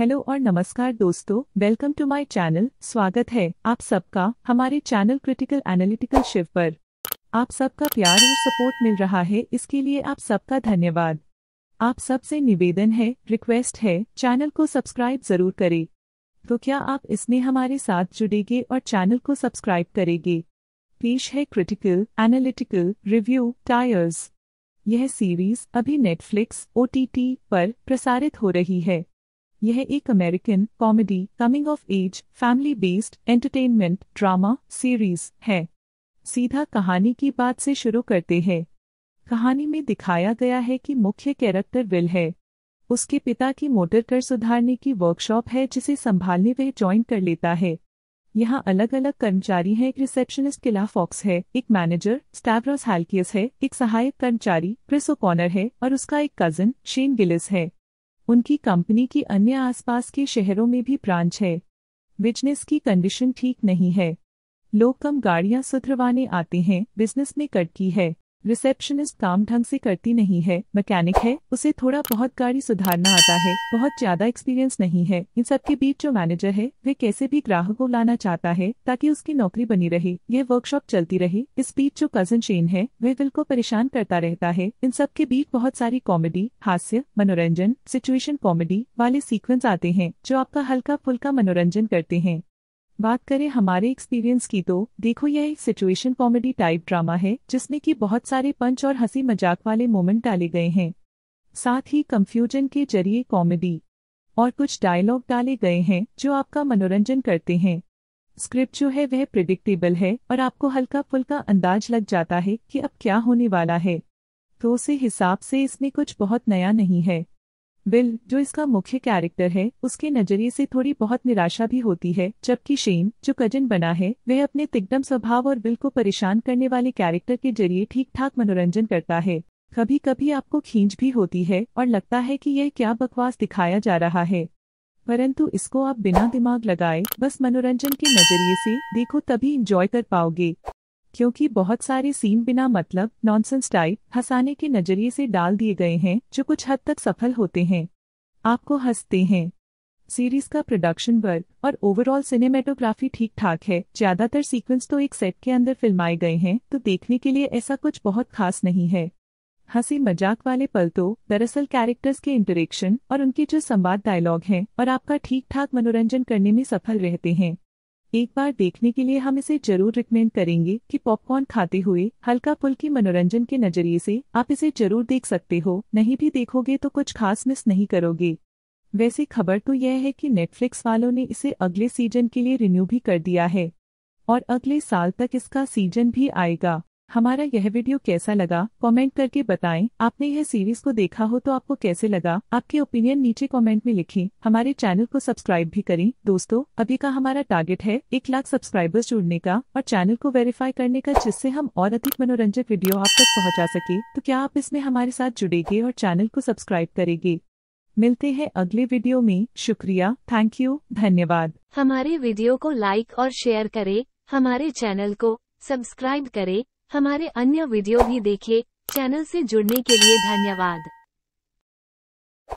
Hello और नमस्कार दोस्तों वेलकम टू माय चैनल स्वागत है आप सबका हमारे चैनल क्रिटिकल एनालिटिकल शिव पर आप सबका प्यार और सपोर्ट मिल रहा है इसके लिए आप सबका धन्यवाद आप सबसे निवेदन है रिक्वेस्ट है चैनल को सब्सक्राइब जरूर करें तो क्या आप इसमें हमारे साथ जुड़ेंगे और चैनल को सब्सक्राइब करेंगे पेश है क्रिटिकल एनालिटिकल रिव्यू टायर्स यह सीरीज अभी नेटफ्लिक्स ओ पर प्रसारित हो रही है यह एक American comedy coming of age family based entertainment drama series है सीधा कहानी की बात से शुरू करते हैं कहानी में दिखाया गया है कि मुख्य कैरेक्टर विल है उसके पिता की मोटर कर सुधारने की वर्कशॉप है जिसे संभालने वह ज्वाइन कर लेता है यहाँ अलग अलग कर्मचारी हैं एक रिसेप्शनिस्ट किला फॉक्स है एक मैनेजर स्टैवरॉस हैल्कियस है एक सहायक कर्मचारी क्रिस ओकॉनर है और उसका एक कजन शेन गिलिस है उनकी कंपनी की अन्य आसपास के शहरों में भी ब्रांच है बिजनेस की कंडीशन ठीक नहीं है लोग कम गाड़ियां सुधरवाने आते हैं बिजनेस में कटकी है रिसेप्शनिस्ट काम ढंग से करती नहीं है मैकेनिक है उसे थोड़ा बहुत गाड़ी सुधारना आता है बहुत ज्यादा एक्सपीरियंस नहीं है इन सब के बीच जो मैनेजर है वे कैसे भी ग्राहक को लाना चाहता है ताकि उसकी नौकरी बनी रहे यह वर्कशॉप चलती रहे इस बीच जो कजन शेन है वह दिल को परेशान करता रहता है इन सब के बीच बहुत सारी कॉमेडी हास्य मनोरंजन सिचुएशन कॉमेडी वाले सीक्वेंस आते हैं जो आपका हल्का फुल्का मनोरंजन करते हैं बात करें हमारे एक्सपीरियंस की तो देखो यह एक सिचुएशन कॉमेडी टाइप ड्रामा है जिसमें कि बहुत सारे पंच और हंसी मजाक वाले मोमेंट डाले गए हैं साथ ही कंफ्यूजन के जरिए कॉमेडी और कुछ डायलॉग डाले गए हैं जो आपका मनोरंजन करते हैं स्क्रिप्ट जो है वह प्रिडिक्टेबल है और आपको हल्का फुल्का अंदाज लग जाता है कि अब क्या होने वाला है तो उसे हिसाब से इसमें कुछ बहुत नया नहीं है बिल जो इसका मुख्य कैरेक्टर है उसके नजरिए से थोड़ी बहुत निराशा भी होती है जबकि शेन जो कजन बना है वह अपने तिकडम स्वभाव और बिल को परेशान करने वाले कैरेक्टर के जरिए ठीक ठाक मनोरंजन करता है कभी कभी आपको खींच भी होती है और लगता है कि यह क्या बकवास दिखाया जा रहा है परंतु इसको आप बिना दिमाग लगाए बस मनोरंजन के नजरिए से देखो तभी इंजॉय कर पाओगे क्योंकि बहुत सारे सीन बिना मतलब नॉनसेंस टाइप हंसाने के नजरिए से डाल दिए गए हैं जो कुछ हद तक सफल होते हैं आपको हंसते हैं सीरीज का प्रोडक्शन वर्क और ओवरऑल सिनेमेटोग्राफी ठीक ठाक है ज्यादातर सीक्वेंस तो एक सेट के अंदर फिल्माए गए हैं तो देखने के लिए ऐसा कुछ बहुत खास नहीं है हंसी मजाक वाले पल तो दरअसल कैरेक्टर्स के इंटरेक्शन और उनके जो संवाद डायलॉग हैं और आपका ठीक ठाक मनोरंजन करने में सफल रहते हैं एक बार देखने के लिए हम इसे जरूर रिकमेंड करेंगे कि पॉपकॉर्न खाते हुए हल्का फुल्की मनोरंजन के नजरिए से आप इसे जरूर देख सकते हो नहीं भी देखोगे तो कुछ खास मिस नहीं करोगे वैसे खबर तो यह है कि नेटफ्लिक्स वालों ने इसे अगले सीजन के लिए रिन्यू भी कर दिया है और अगले साल तक इसका सीजन भी आएगा हमारा यह वीडियो कैसा लगा कमेंट करके बताएं आपने यह सीरीज को देखा हो तो आपको कैसे लगा आपके ओपिनियन नीचे कमेंट में लिखें हमारे चैनल को सब्सक्राइब भी करें दोस्तों अभी का हमारा टारगेट है एक लाख सब्सक्राइबर्स जुड़ने का और चैनल को वेरीफाई करने का जिससे हम और अधिक मनोरंजक वीडियो आप तक पहुँचा सके तो क्या आप इसमें हमारे साथ जुड़ेगे और चैनल को सब्सक्राइब करेंगे मिलते हैं अगले वीडियो में शुक्रिया थैंक यू धन्यवाद हमारे वीडियो को लाइक और शेयर करें हमारे चैनल को सब्सक्राइब करें हमारे अन्य वीडियो भी देखें। चैनल से जुड़ने के लिए धन्यवाद